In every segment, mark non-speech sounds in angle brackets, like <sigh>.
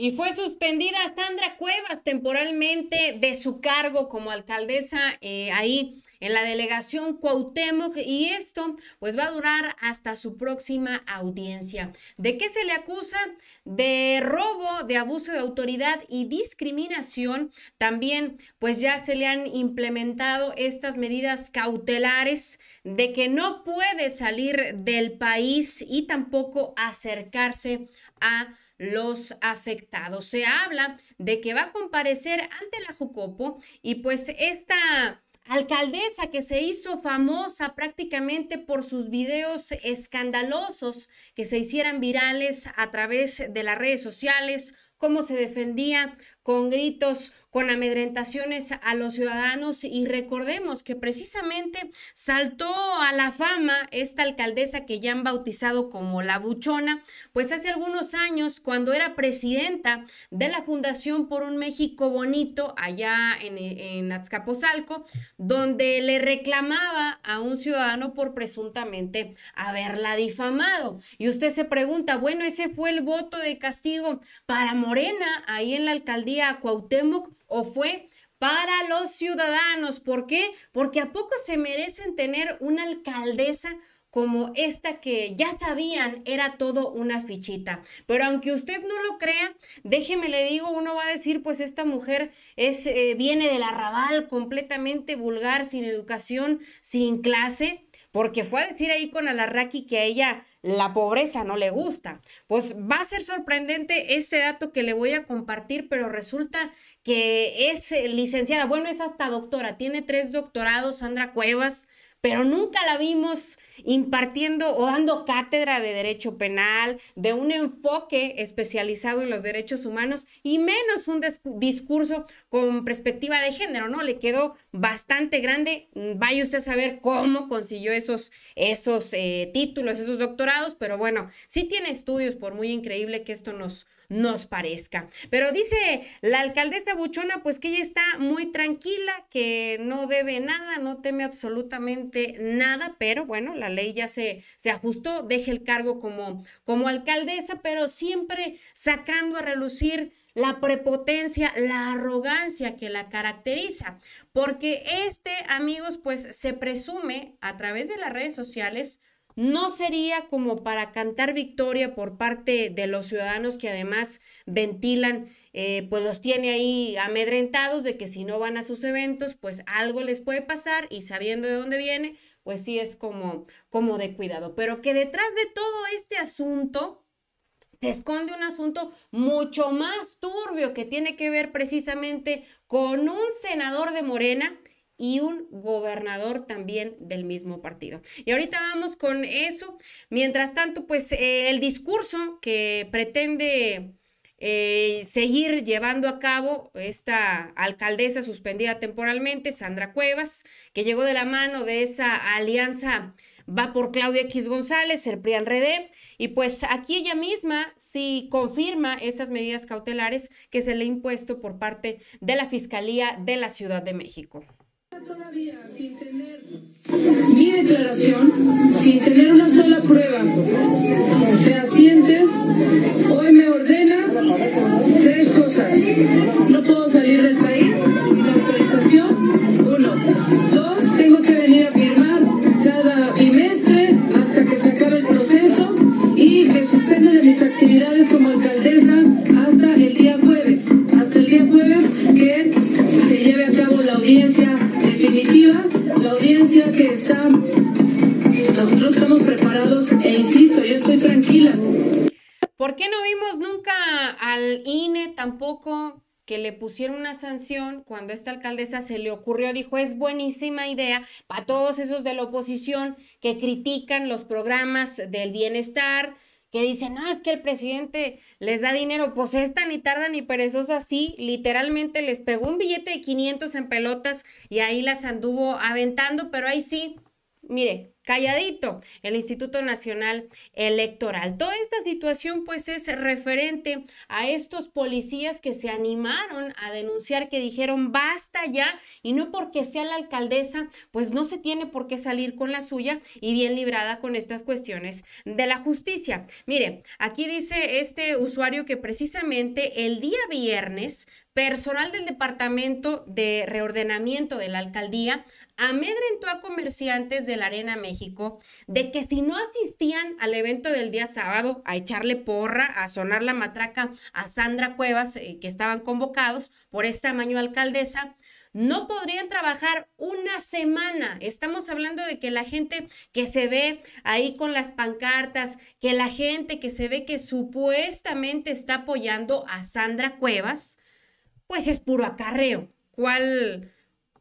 Y fue suspendida Sandra Cuevas temporalmente de su cargo como alcaldesa eh, ahí en la delegación Cuauhtémoc y esto pues va a durar hasta su próxima audiencia. ¿De qué se le acusa? De robo, de abuso de autoridad y discriminación. También pues ya se le han implementado estas medidas cautelares de que no puede salir del país y tampoco acercarse a los afectados. Se habla de que va a comparecer ante la Jucopo y pues esta alcaldesa que se hizo famosa prácticamente por sus videos escandalosos que se hicieran virales a través de las redes sociales, cómo se defendía con gritos, con amedrentaciones a los ciudadanos y recordemos que precisamente saltó a la fama esta alcaldesa que ya han bautizado como la buchona, pues hace algunos años cuando era presidenta de la Fundación por un México Bonito allá en, en Azcapotzalco, donde le reclamaba a un ciudadano por presuntamente haberla difamado. Y usted se pregunta, bueno, ese fue el voto de castigo para Morena ahí en la alcaldía Cuauhtémoc o fue para los ciudadanos. ¿Por qué? Porque a poco se merecen tener una alcaldesa como esta que ya sabían era todo una fichita. Pero aunque usted no lo crea, déjeme le digo, uno va a decir, pues esta mujer es eh, viene del arrabal, completamente vulgar, sin educación, sin clase, porque fue a decir ahí con Alarraqui que a ella la pobreza no le gusta. Pues va a ser sorprendente este dato que le voy a compartir, pero resulta que es eh, licenciada, bueno, es hasta doctora, tiene tres doctorados, Sandra Cuevas, pero nunca la vimos impartiendo o dando cátedra de derecho penal, de un enfoque especializado en los derechos humanos y menos un discurso con perspectiva de género, ¿no? Le quedó bastante grande. Vaya usted a saber cómo consiguió esos, esos eh, títulos, esos doctorados, pero bueno, sí tiene estudios, por muy increíble que esto nos, nos parezca. Pero dice la alcaldesa Buchona, pues que ella está muy tranquila, que no debe nada, no teme absolutamente nada, pero bueno, la ley ya se, se ajustó, deje el cargo como, como alcaldesa, pero siempre sacando a relucir la prepotencia, la arrogancia que la caracteriza, porque este, amigos, pues se presume a través de las redes sociales, no sería como para cantar victoria por parte de los ciudadanos que además ventilan, eh, pues los tiene ahí amedrentados de que si no van a sus eventos, pues algo les puede pasar y sabiendo de dónde viene, pues sí es como, como de cuidado. Pero que detrás de todo este asunto se esconde un asunto mucho más turbio que tiene que ver precisamente con un senador de Morena y un gobernador también del mismo partido. Y ahorita vamos con eso. Mientras tanto, pues eh, el discurso que pretende eh, seguir llevando a cabo esta alcaldesa suspendida temporalmente, Sandra Cuevas, que llegó de la mano de esa alianza va por Claudia X González, el PRI y pues aquí ella misma sí confirma esas medidas cautelares que se le ha impuesto por parte de la Fiscalía de la Ciudad de México. Todavía sin tener mi declaración, sin tener una sola prueba asiente, hoy me ordena tres cosas. No puedo salir del país ¿Por qué no vimos nunca al INE tampoco que le pusieron una sanción cuando esta alcaldesa se le ocurrió, dijo, es buenísima idea para todos esos de la oposición que critican los programas del bienestar, que dicen, no, es que el presidente les da dinero, pues esta ni tarda ni perezosa, sí, literalmente les pegó un billete de 500 en pelotas y ahí las anduvo aventando, pero ahí sí, mire, calladito el Instituto Nacional Electoral. Toda esta situación pues es referente a estos policías que se animaron a denunciar, que dijeron basta ya y no porque sea la alcaldesa pues no se tiene por qué salir con la suya y bien librada con estas cuestiones de la justicia. Mire, aquí dice este usuario que precisamente el día viernes personal del Departamento de Reordenamiento de la Alcaldía amedrentó a comerciantes de la Arena México de que si no asistían al evento del día sábado a echarle porra, a sonar la matraca a Sandra Cuevas, eh, que estaban convocados por esta mañana alcaldesa, no podrían trabajar una semana. Estamos hablando de que la gente que se ve ahí con las pancartas, que la gente que se ve que supuestamente está apoyando a Sandra Cuevas, pues es puro acarreo. ¿Cuál?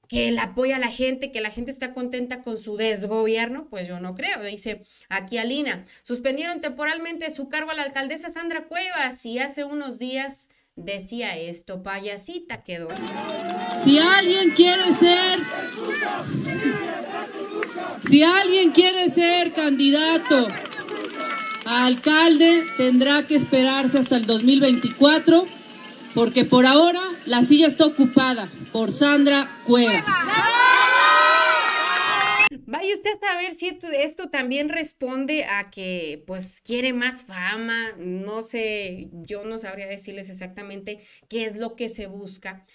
que él apoya a la gente, que la gente está contenta con su desgobierno, pues yo no creo, dice aquí Alina. Suspendieron temporalmente su cargo a la alcaldesa Sandra Cuevas y hace unos días decía esto, payasita quedó. Si alguien quiere ser, si alguien quiere ser candidato a alcalde, tendrá que esperarse hasta el 2024, porque por ahora la silla está ocupada por Sandra Cuevas. Vaya usted a saber si esto también responde a que pues quiere más fama, no sé, yo no sabría decirles exactamente qué es lo que se busca.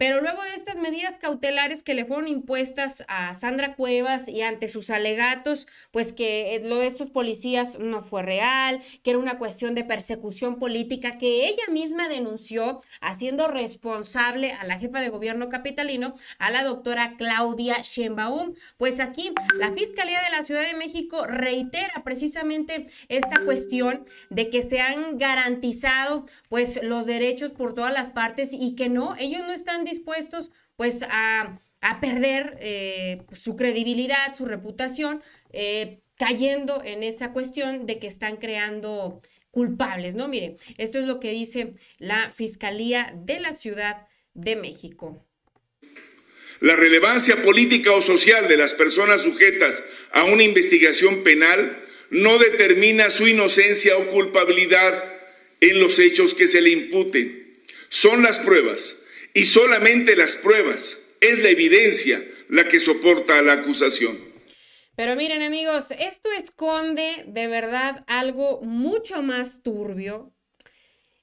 Pero luego de estas medidas cautelares que le fueron impuestas a Sandra Cuevas y ante sus alegatos, pues que eh, lo de estos policías no fue real, que era una cuestión de persecución política que ella misma denunció, haciendo responsable a la jefa de gobierno capitalino, a la doctora Claudia Sheinbaum. Pues aquí la Fiscalía de la Ciudad de México reitera precisamente esta cuestión de que se han garantizado pues los derechos por todas las partes y que no, ellos no están dispuestos pues a, perder eh, su credibilidad, su reputación, eh, cayendo en esa cuestión de que están creando culpables, ¿no? Mire, esto es lo que dice la Fiscalía de la Ciudad de México. La relevancia política o social de las personas sujetas a una investigación penal no determina su inocencia o culpabilidad en los hechos que se le imputen. Son las pruebas, y solamente las pruebas, es la evidencia la que soporta la acusación. Pero miren amigos, esto esconde de verdad algo mucho más turbio.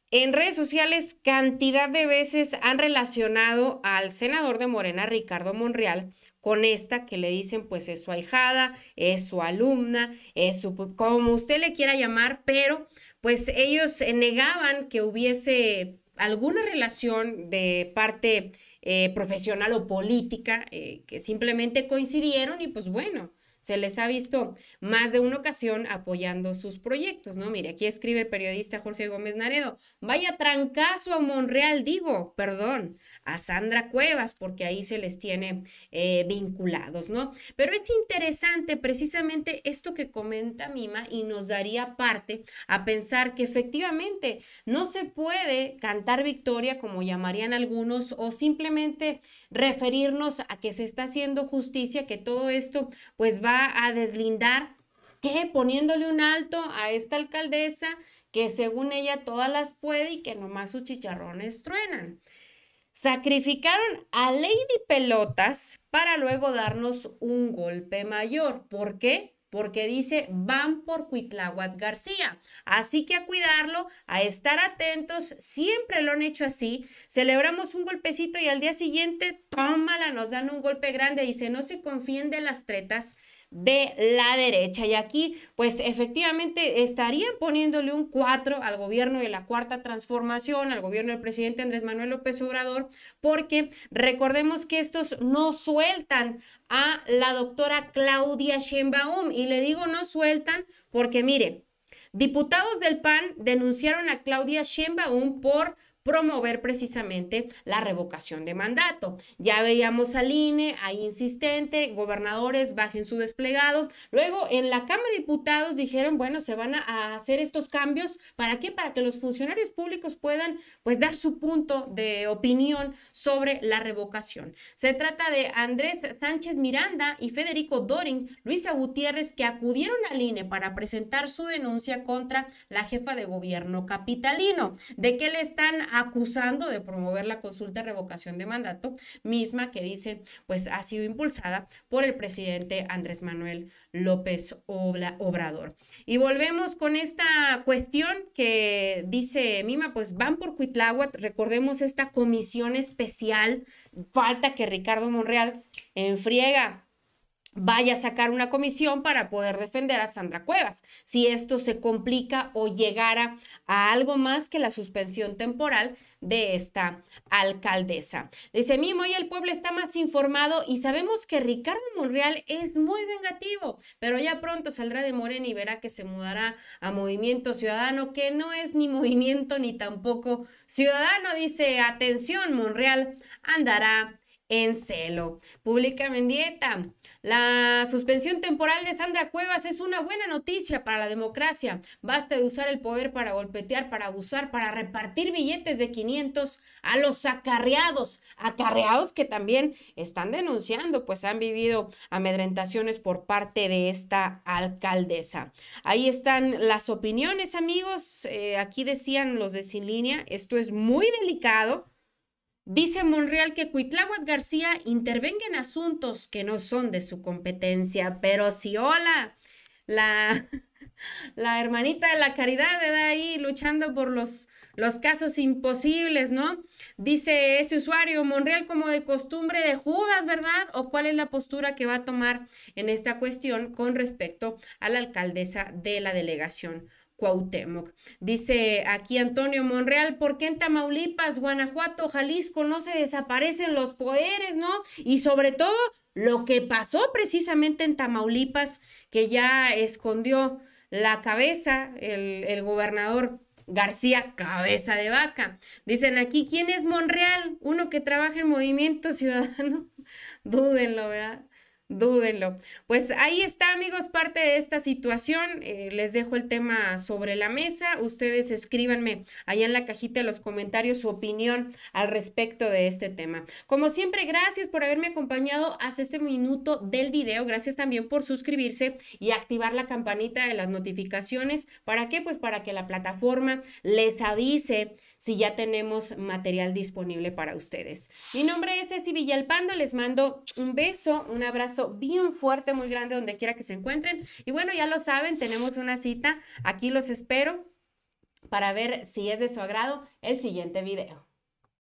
En redes sociales cantidad de veces han relacionado al senador de Morena, Ricardo Monreal, con esta que le dicen pues es su ahijada, es su alumna, es su, como usted le quiera llamar, pero pues ellos negaban que hubiese alguna relación de parte eh, profesional o política eh, que simplemente coincidieron y pues bueno, se les ha visto más de una ocasión apoyando sus proyectos, ¿no? Mire, aquí escribe el periodista Jorge Gómez Naredo, vaya trancazo a Monreal, digo, perdón, a Sandra Cuevas, porque ahí se les tiene eh, vinculados, ¿no? Pero es interesante precisamente esto que comenta Mima y nos daría parte a pensar que efectivamente no se puede cantar victoria, como llamarían algunos, o simplemente referirnos a que se está haciendo justicia, que todo esto pues va a deslindar que poniéndole un alto a esta alcaldesa que según ella todas las puede y que nomás sus chicharrones truenan. Sacrificaron a Lady Pelotas para luego darnos un golpe mayor. ¿Por qué? porque dice van por Cuitláhuac García. Así que a cuidarlo, a estar atentos, siempre lo han hecho así. Celebramos un golpecito y al día siguiente, tómala, nos dan un golpe grande. Dice, no se confíen de las tretas de la derecha. Y aquí, pues efectivamente, estarían poniéndole un 4 al gobierno de la cuarta transformación, al gobierno del presidente Andrés Manuel López Obrador, porque recordemos que estos no sueltan a la doctora Claudia Sheinbaum. Y le digo no sueltan porque, mire, diputados del PAN denunciaron a Claudia Sheinbaum por promover precisamente la revocación de mandato. Ya veíamos al INE ahí insistente, gobernadores bajen su desplegado. Luego en la Cámara de Diputados dijeron, bueno, se van a hacer estos cambios. ¿Para qué? Para que los funcionarios públicos puedan pues dar su punto de opinión sobre la revocación. Se trata de Andrés Sánchez Miranda y Federico Doring, Luisa Gutiérrez, que acudieron al INE para presentar su denuncia contra la jefa de gobierno capitalino. ¿De qué le están acusando de promover la consulta de revocación de mandato, misma que dice, pues ha sido impulsada por el presidente Andrés Manuel López Obrador. Y volvemos con esta cuestión que dice Mima, pues van por Cuitláhuac, recordemos esta comisión especial, falta que Ricardo Monreal enfriega vaya a sacar una comisión para poder defender a Sandra Cuevas. Si esto se complica o llegara a algo más que la suspensión temporal de esta alcaldesa. Dice Mimo, hoy el pueblo está más informado y sabemos que Ricardo Monreal es muy vengativo, pero ya pronto saldrá de Morena y verá que se mudará a Movimiento Ciudadano, que no es ni movimiento ni tampoco ciudadano. Dice, atención, Monreal andará en celo. pública Mendieta. La suspensión temporal de Sandra Cuevas es una buena noticia para la democracia. Basta de usar el poder para golpetear, para abusar, para repartir billetes de 500 a los acarreados. Acarreados que también están denunciando, pues han vivido amedrentaciones por parte de esta alcaldesa. Ahí están las opiniones, amigos. Eh, aquí decían los de Sin Línea, esto es muy delicado Dice Monreal que Cuitláhuac García intervenga en asuntos que no son de su competencia, pero si hola, la, <laughs> la hermanita de la caridad, de Ahí luchando por los, los casos imposibles, ¿no? Dice este usuario, Monreal como de costumbre de Judas, ¿verdad? ¿O cuál es la postura que va a tomar en esta cuestión con respecto a la alcaldesa de la delegación Cuauhtémoc. Dice aquí Antonio Monreal, ¿por qué en Tamaulipas, Guanajuato, Jalisco no se desaparecen los poderes, no? Y sobre todo, lo que pasó precisamente en Tamaulipas, que ya escondió la cabeza el, gobernador García Cabeza de Vaca. Dicen aquí, ¿quién es Monreal? Uno que trabaja en Movimiento Ciudadano. <laughs> Dúdenlo, ¿verdad? Dúdenlo. Pues ahí está, amigos, parte de esta situación. Eh, les dejo el tema sobre la mesa. Ustedes escríbanme allá en la cajita de los comentarios su opinión al respecto de este tema. Como siempre, gracias por haberme acompañado hasta este minuto del video. Gracias también por suscribirse y activar la campanita de las notificaciones. ¿Para qué? Pues para que la plataforma les avise si ya tenemos material disponible para ustedes. Mi nombre es Ceci Villalpando. Les mando un beso, un abrazo bien fuerte, muy grande, donde quiera que se encuentren. Y bueno, ya lo saben, tenemos una cita. Aquí los espero para ver si es de su agrado el siguiente video.